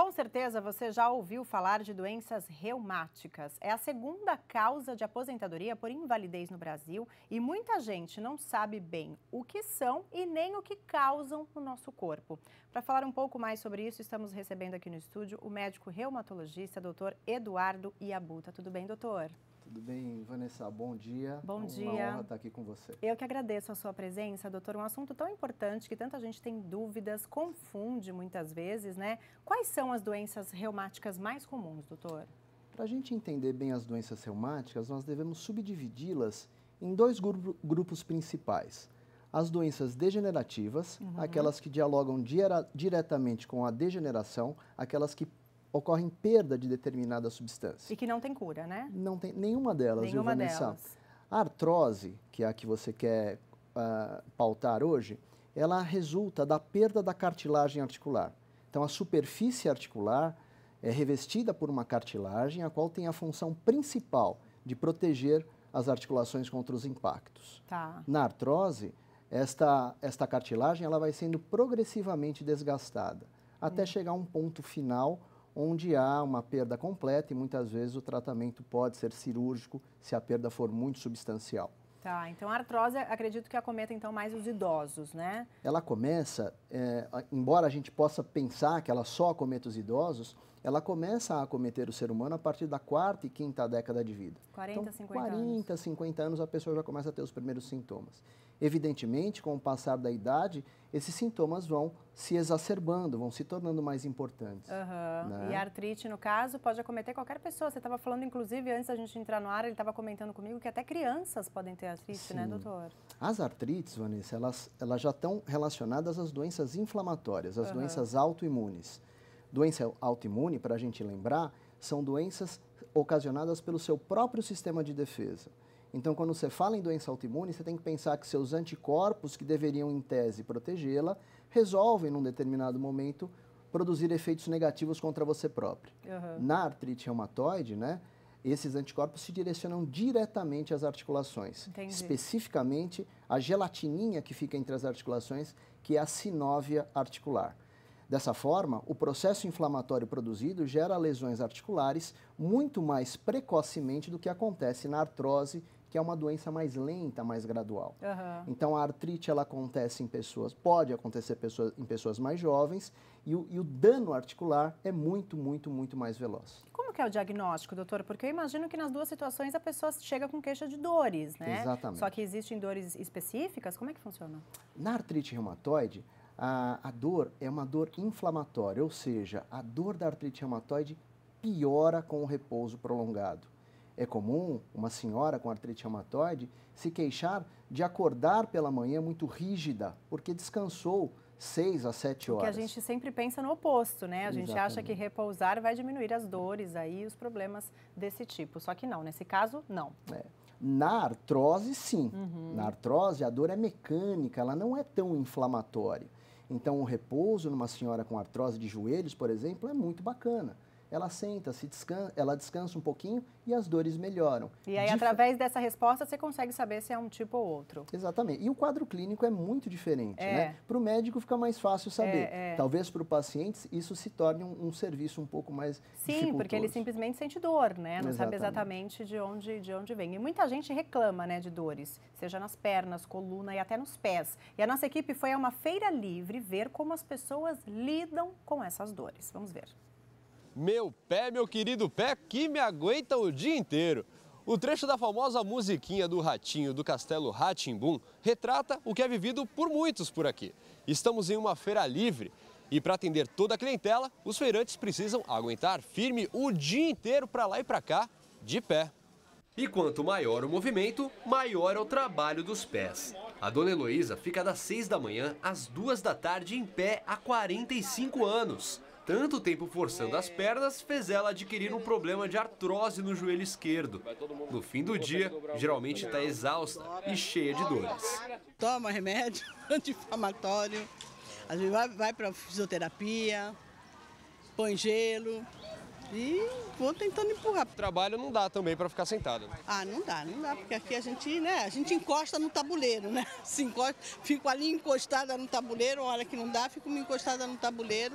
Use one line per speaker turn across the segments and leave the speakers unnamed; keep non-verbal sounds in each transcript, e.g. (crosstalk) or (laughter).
Com certeza você já ouviu falar de doenças reumáticas. É a segunda causa de aposentadoria por invalidez no Brasil e muita gente não sabe bem o que são e nem o que causam no nosso corpo. Para falar um pouco mais sobre isso, estamos recebendo aqui no estúdio o médico reumatologista, doutor Eduardo Iabuta. Tudo bem, doutor?
Tudo bem, Vanessa? Bom dia. Bom dia. Uma honra estar aqui com você.
Eu que agradeço a sua presença, doutor. Um assunto tão importante que tanta gente tem dúvidas, confunde muitas vezes, né? Quais são as doenças reumáticas mais comuns, doutor?
Para a gente entender bem as doenças reumáticas, nós devemos subdividi-las em dois grupos principais. As doenças degenerativas, uhum. aquelas que dialogam diretamente com a degeneração, aquelas que ocorrem perda de determinada substância.
E que não tem cura, né?
Não tem nenhuma delas, nenhuma viu, Vanessa? Delas. A artrose, que é a que você quer uh, pautar hoje, ela resulta da perda da cartilagem articular. Então, a superfície articular é revestida por uma cartilagem, a qual tem a função principal de proteger as articulações contra os impactos. Tá. Na artrose, esta, esta cartilagem ela vai sendo progressivamente desgastada, até hum. chegar a um ponto final onde há uma perda completa e muitas vezes o tratamento pode ser cirúrgico se a perda for muito substancial.
Tá, então a artrose acredito que acometa então mais os idosos, né?
Ela começa, é, embora a gente possa pensar que ela só acometa os idosos, ela começa a acometer o ser humano a partir da quarta e quinta década de vida.
40, então, 50 40, anos.
40, 50 anos a pessoa já começa a ter os primeiros sintomas. Evidentemente, com o passar da idade, esses sintomas vão se exacerbando, vão se tornando mais importantes.
Uhum. Né? E a artrite, no caso, pode acometer qualquer pessoa. Você estava falando, inclusive, antes da gente entrar no ar, ele estava comentando comigo que até crianças podem ter artrite, né, Sim. né, doutor?
As artrites, Vanessa, elas, elas já estão relacionadas às doenças inflamatórias, às uhum. doenças autoimunes. Doença autoimune, para a gente lembrar, são doenças ocasionadas pelo seu próprio sistema de defesa. Então, quando você fala em doença autoimune, você tem que pensar que seus anticorpos, que deveriam, em tese, protegê-la, resolvem, num determinado momento, produzir efeitos negativos contra você próprio. Uhum. Na artrite reumatoide, né, esses anticorpos se direcionam diretamente às articulações. Entendi. Especificamente, à gelatininha que fica entre as articulações, que é a sinóvia articular. Dessa forma, o processo inflamatório produzido gera lesões articulares muito mais precocemente do que acontece na artrose que é uma doença mais lenta, mais gradual. Uhum. Então, a artrite ela acontece em pessoas, pode acontecer pessoas, em pessoas mais jovens, e o, e o dano articular é muito, muito, muito mais veloz.
Como que é o diagnóstico, doutor? Porque eu imagino que nas duas situações a pessoa chega com queixa de dores, né? Exatamente. Só que existem dores específicas, como é que funciona?
Na artrite reumatoide, a, a dor é uma dor inflamatória, ou seja, a dor da artrite reumatoide piora com o repouso prolongado. É comum uma senhora com artrite reumatoide se queixar de acordar pela manhã muito rígida, porque descansou 6 a 7 horas. Porque a
gente sempre pensa no oposto, né? A gente acha que repousar vai diminuir as dores aí, os problemas desse tipo. Só que não, nesse caso, não.
É. Na artrose, sim. Uhum. Na artrose, a dor é mecânica, ela não é tão inflamatória. Então, o repouso numa senhora com artrose de joelhos, por exemplo, é muito bacana ela senta, se descansa, ela descansa um pouquinho e as dores melhoram.
E aí, através dessa resposta, você consegue saber se é um tipo ou outro.
Exatamente. E o quadro clínico é muito diferente, é. né? Para o médico fica mais fácil saber. É, é. Talvez para o paciente isso se torne um, um, serviço um pouco mais Sim, porque ele
simplesmente sente dor, né? Não exatamente. sabe exatamente de onde, de onde vem. E muita gente reclama, né, de dores, seja nas pernas, coluna e até nos pés. E a nossa equipe foi a uma feira livre ver como as pessoas lidam com essas dores. Vamos ver.
Meu pé, meu querido pé, que me aguenta o dia inteiro. O trecho da famosa musiquinha do Ratinho do Castelo Ratimbum retrata o que é vivido por muitos por aqui. Estamos em uma feira livre e para atender toda a clientela, os feirantes precisam aguentar firme o dia inteiro para lá e para cá, de pé. E quanto maior o movimento, maior é o trabalho dos pés. A dona Heloísa fica das 6 da manhã às 2 da tarde em pé há 45 anos tanto tempo forçando as é. pernas fez ela adquirir um problema de artrose no joelho esquerdo. No fim do dia, geralmente está exausta e cheia de dores. Toma remédio (laughs) anti-inflamatório, vai, vai para fisioterapia, põe gelo e vou tentando empurrar. Trabalho não dá também para ficar sentado. Né?
Ah, não dá, não dá, porque aqui a gente, né, a gente encosta no tabuleiro, né? (laughs) Se encosta, fico ali encostada no tabuleiro, hora que não dá, fico me encostada no tabuleiro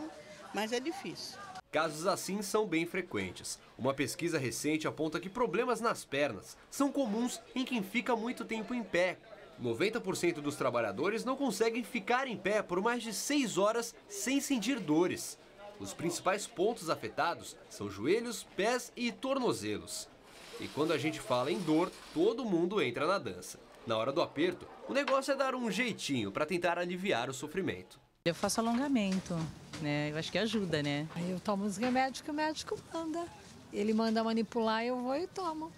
mas é
difícil. Casos assim são bem frequentes. Uma pesquisa recente aponta que problemas nas pernas são comuns em quem fica muito tempo em pé. 90% dos trabalhadores não conseguem ficar em pé por mais de 6 horas sem sentir dores. Os principais pontos afetados são joelhos, pés e tornozelos. E quando a gente fala em dor, todo mundo entra na dança. Na hora do aperto, o negócio é dar um jeitinho para tentar aliviar o sofrimento.
Eu faço alongamento, né? Eu acho que ajuda,
né? Aí eu tomo os remédios que o médico manda. Ele manda manipular, eu vou e tomo.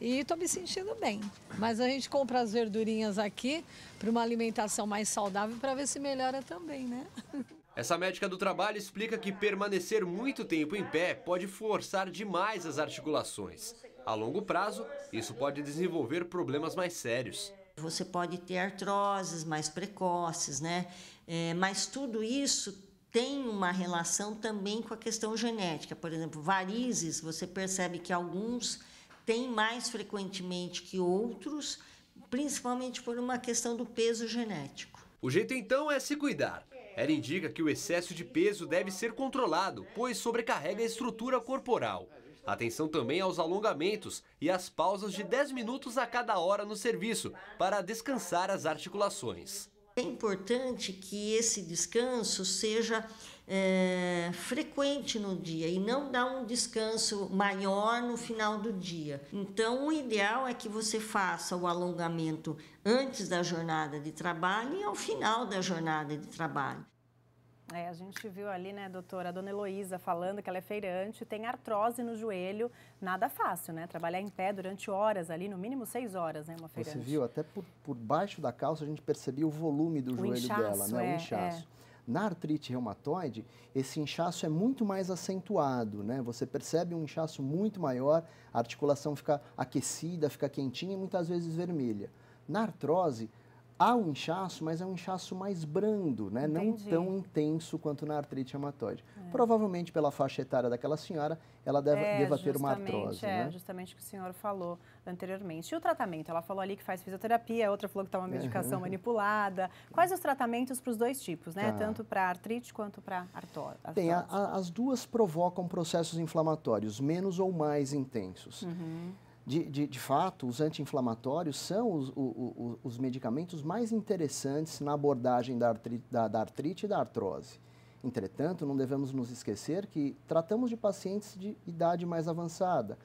E tô me sentindo bem. Mas a gente compra as verdurinhas aqui para uma alimentação mais saudável para ver se melhora também, né? (laughs)
Essa médica do trabalho explica que permanecer muito tempo em pé pode forçar demais as articulações. A longo prazo, isso pode desenvolver problemas mais sérios.
Você pode ter artroses mais precoces, né? É, mas tudo isso tem uma relação também com a questão genética. Por exemplo, varizes, você percebe que alguns têm mais frequentemente que outros, principalmente por uma questão do peso
genético. O jeito então é se cuidar. Ela indica que o excesso de peso deve ser controlado, pois sobrecarrega a estrutura corporal. Atenção também aos alongamentos e às pausas de 10 minutos a cada hora no serviço para descansar as articulações. É importante que esse descanso seja é,
frequente no dia e não dar um descanso maior no final do dia. Então, o ideal é que você faça o alongamento antes da jornada de trabalho e ao final da jornada de trabalho. É, a gente viu ali, né, doutora, a dona Heloísa falando que ela é feirante, tem artrose no joelho, nada fácil, né? Trabalhar em pé durante horas ali, no mínimo seis horas, né, uma feirante. Você
viu, até por, por baixo da calça a gente percebia o volume do o joelho inchaço, dela, né, é, o inchaço. É. Na artrite reumatoide, esse inchaço é muito mais acentuado, né? Você percebe um inchaço muito maior, a articulação fica aquecida, fica quentinha e muitas vezes vermelha. Na artrose, Há um inchaço, mas é um inchaço mais brando, né? não tão intenso quanto na artrite reumatoide. É. Provavelmente pela faixa etária daquela senhora, ela deve, é, deva ter uma artrose. É, né?
justamente o que o senhor falou anteriormente. E o tratamento? Ela falou ali que faz fisioterapia, a outra falou que está uma medicação uhum. manipulada. Quais os tratamentos para os dois tipos, né? Tá. Tanto para artrite quanto para artrose? a,
a, as duas provocam processos inflamatórios, menos ou mais intensos. Uhum de, de, de fato, os anti-inflamatórios são os, o, o, os, medicamentos mais interessantes na abordagem da, artri, da, da artrite e da artrose. Entretanto, não devemos nos esquecer que tratamos de pacientes de idade mais avançada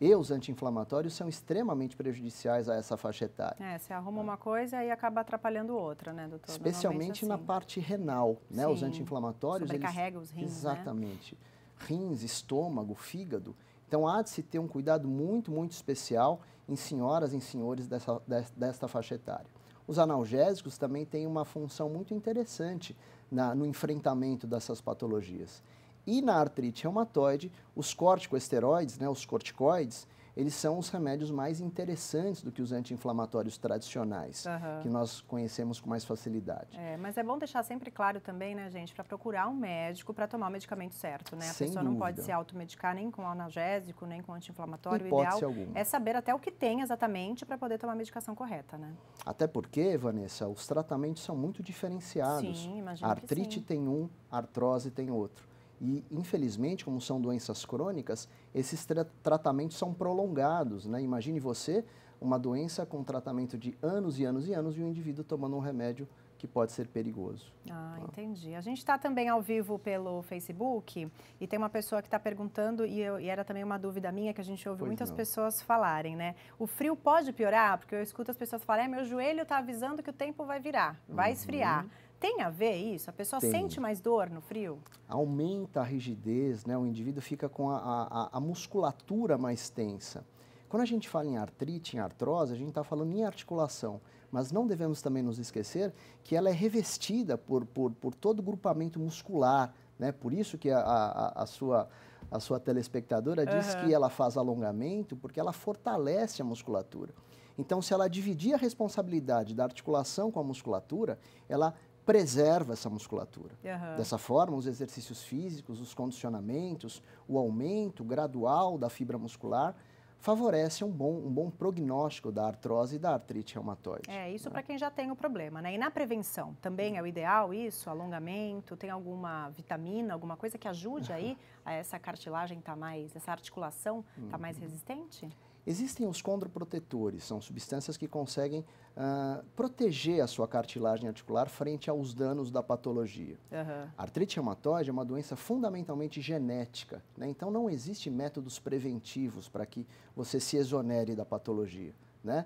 e os anti-inflamatórios são extremamente prejudiciais a essa faixa etária.
É, você arruma uma coisa e acaba atrapalhando outra, né, doutor? Especialmente
assim. na parte renal, né? Sim. Os anti-inflamatórios... Sobrecarrega eles... os rins, né? Exatamente. Né? Rins, estômago, fígado, então há de se ter um cuidado muito, muito especial em senhoras e senhores dessa, desta faixa etária. Os analgésicos também têm uma função muito interessante na, no enfrentamento dessas patologias. E na artrite reumatoide, os corticosteroides, né, os corticoides, eles são os remédios mais interessantes do que os anti-inflamatórios tradicionais, uhum. que nós conhecemos com mais facilidade.
É, mas é bom deixar sempre claro também, né, gente, para procurar um médico para tomar o medicamento certo, né? A Sem pessoa dúvida. não pode se automedicar nem com analgésico, nem com anti-inflamatório. O ideal alguma. é saber até o que tem exatamente para poder tomar a medicação correta, né?
Até porque, Vanessa, os tratamentos são muito diferenciados. Sim, imagino a artrite tem um, artrose tem outro. E, infelizmente, como são doenças crônicas, esses tra tratamentos são prolongados. Né? Imagine você uma doença com tratamento de anos e anos e anos e um indivíduo tomando um remédio que pode ser perigoso.
Ah, tá? entendi. A gente está também ao vivo pelo Facebook e tem uma pessoa que está perguntando, e, eu, e, era também uma dúvida minha que a gente ouve pois muitas não. pessoas falarem, né? O frio pode piorar? Porque eu escuto as pessoas falarem, é, meu joelho está avisando que o tempo vai virar, vai uhum. esfriar. Tem a ver isso? A pessoa Tem. sente mais dor no frio?
Aumenta a rigidez, né? O indivíduo fica com a, a, a musculatura mais tensa. Quando a gente fala em artrite, em artrose, a gente está falando em articulação, mas não devemos também nos esquecer que ela é revestida por, por, por todo o grupamento muscular, né? Por isso que a, a, a sua a sua telespectadora diz que ela faz alongamento porque ela fortalece a musculatura. Então, se ela dividir a responsabilidade da articulação com a musculatura, ela preserva essa musculatura. Uhum. Dessa forma, os exercícios físicos, os condicionamentos, o aumento gradual da fibra muscular favorece um bom, um bom prognóstico da artrose e da artrite reumatoide.
É, isso né? para quem já tem o problema, né? E na prevenção, também é o ideal isso? Alongamento, tem alguma vitamina, alguma coisa que ajude aí (laughs) a essa cartilagem tá mais, essa articulação tá mais uhum. resistente?
Existem os condroprotetores, são substâncias que conseguem ah, proteger a sua cartilagem articular frente aos danos da patologia. Uhum. artrite reumatoide é uma doença fundamentalmente genética, né? então não existe métodos preventivos para que você se exonere da patologia. Né?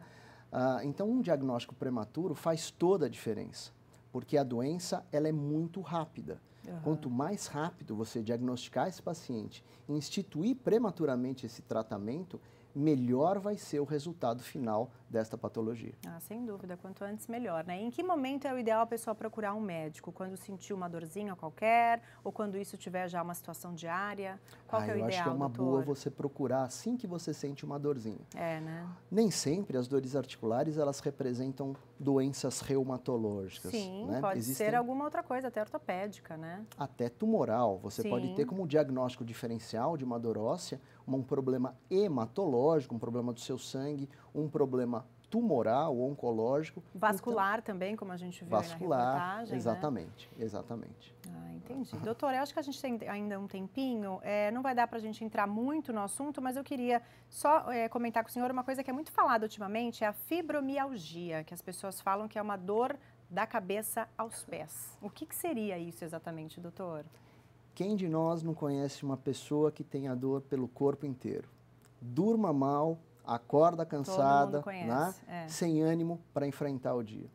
Ah, então, um diagnóstico prematuro faz toda a diferença, porque a doença ela é muito rápida. Uhum. Quanto mais rápido você diagnosticar esse paciente e instituir prematuramente esse tratamento, melhor vai ser o resultado final desta patologia.
Ah, sem dúvida, quanto antes melhor, né? Em que momento é o ideal a pessoa procurar um médico? Quando sentir uma dorzinha qualquer ou quando isso tiver já uma situação diária? Qual ah, é o eu ideal, acho que é uma doutor?
boa você procurar assim que você sente uma dorzinha. É, né? Nem sempre as dores articulares elas representam doenças reumatológicas. Sim, né? pode Existem... ser alguma
outra coisa, até ortopédica, né?
Até tumoral. Você Sim. pode ter como diagnóstico diferencial de uma dor óssea um problema hematológico, um problema do seu sangue, um problema tumoral, oncológico.
Vascular então, também, como a
gente viu vascular, na né? Exatamente, né? exatamente. Ah, entendi. Doutor,
eu acho que a gente tem ainda um tempinho, é, não vai dar para a gente entrar muito no assunto, mas eu queria só é, comentar com o senhor uma coisa que é muito falada ultimamente, é a fibromialgia, que as pessoas falam que é uma dor da cabeça aos pés. O que, que seria isso exatamente, doutor?
Quem de nós não conhece uma pessoa que tenha dor pelo corpo inteiro? Durma mal, acorda cansada, né? é. sem ânimo para enfrentar o dia.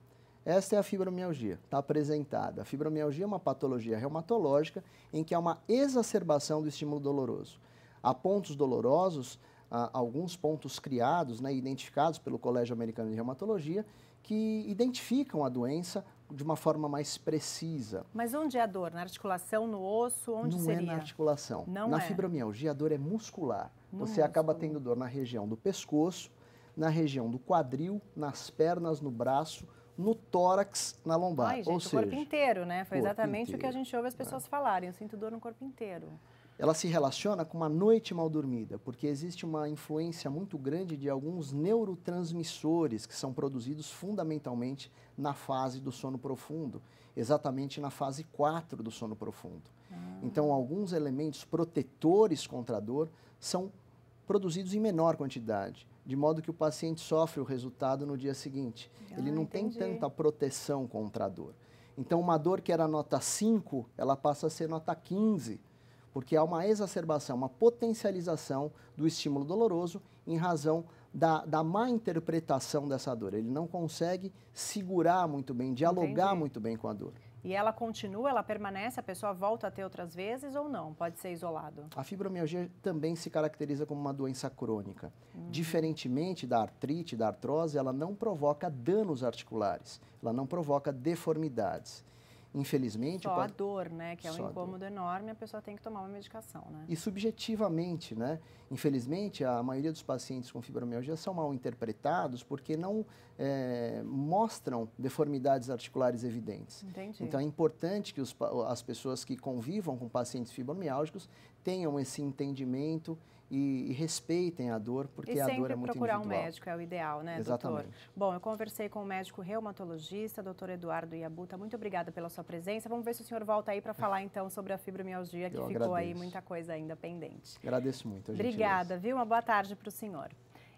Esta é a fibromialgia, está apresentada. A fibromialgia é uma patologia reumatológica em que há uma exacerbação do estímulo doloroso. Há pontos dolorosos, há alguns pontos criados, né, identificados pelo Colégio Americano de Reumatologia, que identificam a doença de uma forma mais precisa.
Mas onde é a dor? Na articulação, no osso? Onde Não é seria? é na
articulação. Não na é. fibromialgia, a dor é muscular. No Você músculo. acaba tendo dor na região do pescoço, na região do quadril, nas pernas, no braço, no tórax, na lombar. Ai, gente, Ou o seja, corpo
inteiro, né? Foi exatamente inteiro, o que a gente ouve as pessoas é. falarem. Eu sinto dor no corpo inteiro
ela se relaciona com uma noite mal dormida, porque existe uma influência muito grande de alguns neurotransmissores que são produzidos fundamentalmente na fase do sono profundo, exatamente na fase 4 do sono profundo. Ah. Então, alguns elementos protetores contra a dor são produzidos em menor quantidade, de modo que o paciente sofre o resultado no dia seguinte. Ah, Ele não entendi. tem tanta proteção contra a dor. Então, uma dor que era nota 5, ela passa a ser nota 15 porque há uma exacerbação, uma potencialização do estímulo doloroso em razão da, da má interpretação dessa dor. Ele não consegue segurar muito bem, dialogar Entendi. muito bem com a dor.
E ela continua, ela permanece, a pessoa volta a ter outras vezes ou não? Pode ser isolado?
A fibromialgia também se caracteriza como uma doença crônica. Hum. Diferentemente da artrite, da artrose, ela não provoca danos articulares, ela não provoca deformidades infelizmente. Só pode... a
dor, né? Que é Só um incômodo enorme, a pessoa tem que tomar uma medicação, né? E
subjetivamente, né? Infelizmente, a maioria dos pacientes com fibromialgia são mal interpretados porque não é, mostram deformidades articulares evidentes.
Entendi. Então, é
importante que os, as pessoas que convivam com pacientes fibromialgicos tenham esse entendimento e, e respeitem a dor, porque a dor é muito individual. E sempre procurar um médico
é o ideal, né, Exatamente. doutor? Bom, eu conversei com o médico reumatologista, doutor Eduardo Iabuta. Muito obrigada pela sua presença. Vamos ver se o senhor volta aí para falar, então, sobre a fibromialgia, que eu ficou agradeço. aí muita coisa ainda pendente.
Agradeço muito. Obrigada,
viu? Uma boa tarde para o senhor.